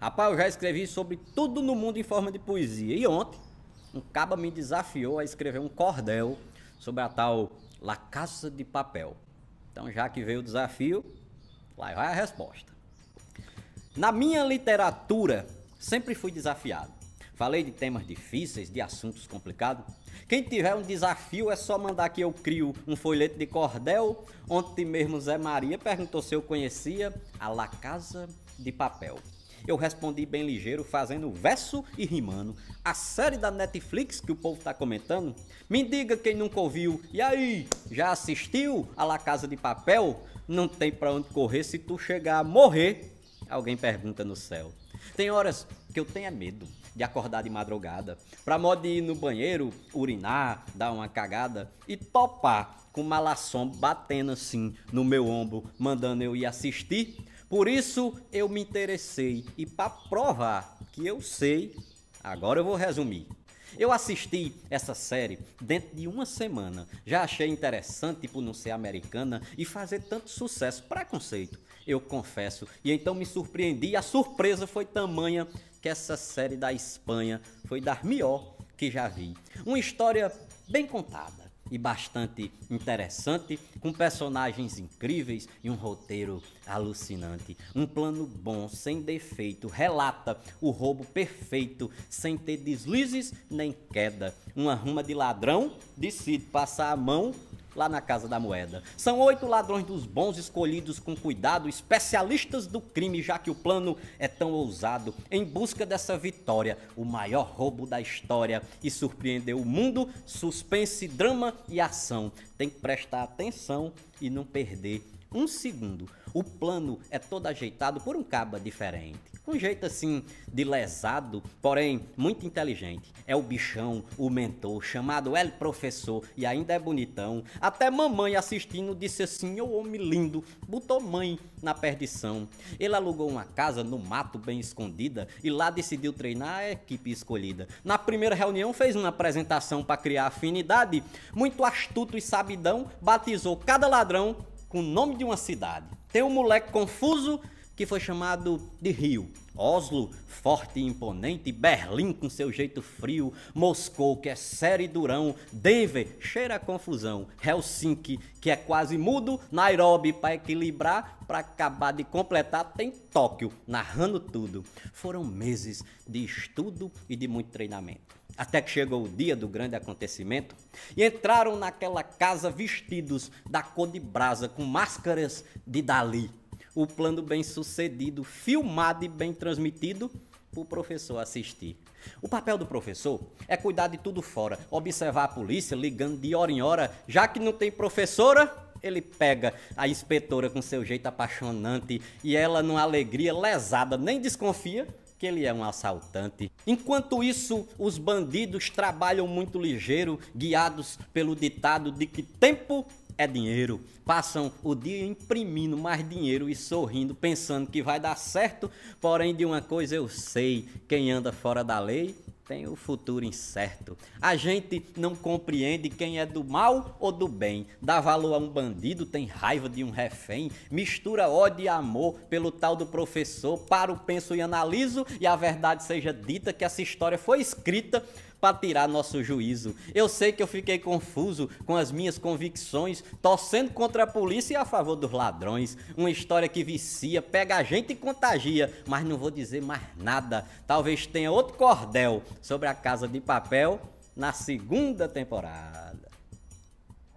Rapaz, eu já escrevi sobre tudo no mundo em forma de poesia. E ontem, um caba me desafiou a escrever um cordel sobre a tal La Casa de Papel. Então, já que veio o desafio, lá vai a resposta. Na minha literatura, sempre fui desafiado. Falei de temas difíceis, de assuntos complicados. Quem tiver um desafio é só mandar que eu crio um folheto de cordel. Ontem mesmo Zé Maria perguntou se eu conhecia a La Casa de Papel. Eu respondi bem ligeiro, fazendo verso e rimando. A série da Netflix que o povo tá comentando? Me diga quem nunca ouviu. E aí, já assistiu a La Casa de Papel? Não tem pra onde correr se tu chegar a morrer. Alguém pergunta no céu. Tem horas que eu tenho medo de acordar de madrugada, pra modo de ir no banheiro, urinar, dar uma cagada e topar com uma laçom batendo assim no meu ombro, mandando eu ir assistir por isso eu me interessei e para provar que eu sei, agora eu vou resumir. Eu assisti essa série dentro de uma semana. Já achei interessante por tipo, não ser americana e fazer tanto sucesso. Preconceito, eu confesso. E então me surpreendi. A surpresa foi tamanha que essa série da Espanha foi das melhor que já vi. Uma história bem contada e bastante interessante, com personagens incríveis e um roteiro alucinante. Um plano bom, sem defeito, relata o roubo perfeito, sem ter deslizes nem queda. Uma ruma de ladrão decide passar a mão lá na Casa da Moeda. São oito ladrões dos bons escolhidos com cuidado, especialistas do crime, já que o plano é tão ousado. Em busca dessa vitória, o maior roubo da história e surpreendeu o mundo, suspense, drama e ação. Tem que prestar atenção e não perder um segundo. O plano é todo ajeitado por um caba diferente. Um jeito assim de lesado, porém muito inteligente. É o bichão, o mentor, chamado El Professor, e ainda é bonitão. Até mamãe assistindo disse assim: Ô oh, homem lindo, botou mãe na perdição. Ele alugou uma casa no mato bem escondida e lá decidiu treinar a equipe escolhida. Na primeira reunião fez uma apresentação para criar afinidade. Muito astuto e sabidão, batizou cada ladrão com o nome de uma cidade. Tem um moleque confuso que foi chamado de Rio. Oslo, forte e imponente, Berlim com seu jeito frio, Moscou, que é sério e durão, Denver, cheira a confusão, Helsinki, que é quase mudo, Nairobi, para equilibrar, para acabar de completar, tem Tóquio, narrando tudo. Foram meses de estudo e de muito treinamento até que chegou o dia do grande acontecimento, e entraram naquela casa vestidos da cor de brasa, com máscaras de Dali. O plano bem sucedido, filmado e bem transmitido para o professor assistir. O papel do professor é cuidar de tudo fora, observar a polícia ligando de hora em hora, já que não tem professora, ele pega a inspetora com seu jeito apaixonante e ela, numa alegria lesada, nem desconfia que ele é um assaltante. Enquanto isso, os bandidos trabalham muito ligeiro, guiados pelo ditado de que tempo é dinheiro. Passam o dia imprimindo mais dinheiro e sorrindo, pensando que vai dar certo. Porém, de uma coisa eu sei: quem anda fora da lei tem o futuro incerto. A gente não compreende quem é do mal ou do bem. Dá valor a um bandido, tem raiva de um refém. Mistura ódio e amor pelo tal do professor. Paro, penso e analiso. E a verdade seja dita que essa história foi escrita para tirar nosso juízo. Eu sei que eu fiquei confuso com as minhas convicções, torcendo contra a polícia e a favor dos ladrões. Uma história que vicia, pega a gente e contagia, mas não vou dizer mais nada. Talvez tenha outro cordel sobre a Casa de Papel na segunda temporada.